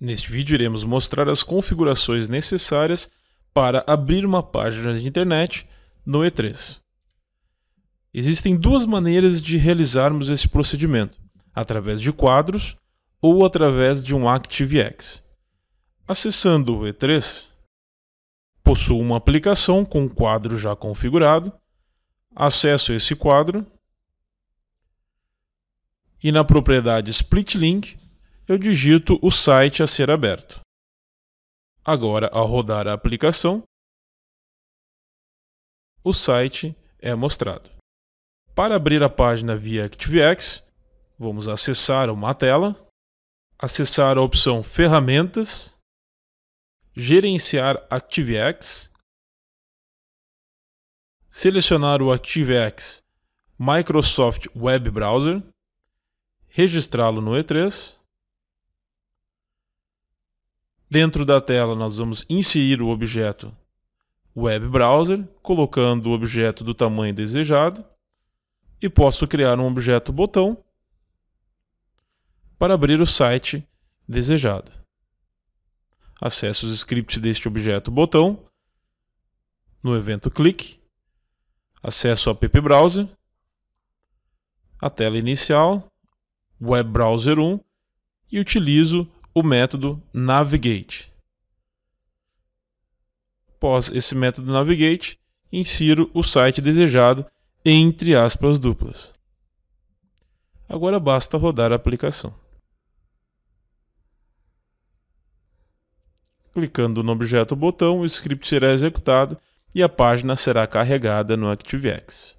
Neste vídeo iremos mostrar as configurações necessárias para abrir uma página de internet no E3. Existem duas maneiras de realizarmos esse procedimento, através de quadros ou através de um ActiveX. Acessando o E3, possuo uma aplicação com um quadro já configurado, acesso esse quadro e na propriedade Split Link eu digito o site a ser aberto. Agora, ao rodar a aplicação, o site é mostrado. Para abrir a página via ActiveX, vamos acessar uma tela, acessar a opção Ferramentas, Gerenciar ActiveX, selecionar o ActiveX Microsoft Web Browser, registrá-lo no E3 Dentro da tela, nós vamos inserir o objeto web browser, colocando o objeto do tamanho desejado. E posso criar um objeto botão para abrir o site desejado. Acesso os scripts deste objeto botão no evento clique, acesso a app browser, a tela inicial, web browser 1 e utilizo o método navigate. Após esse método navigate, insiro o site desejado entre aspas duplas. Agora basta rodar a aplicação. Clicando no objeto botão, o script será executado e a página será carregada no ActiveX.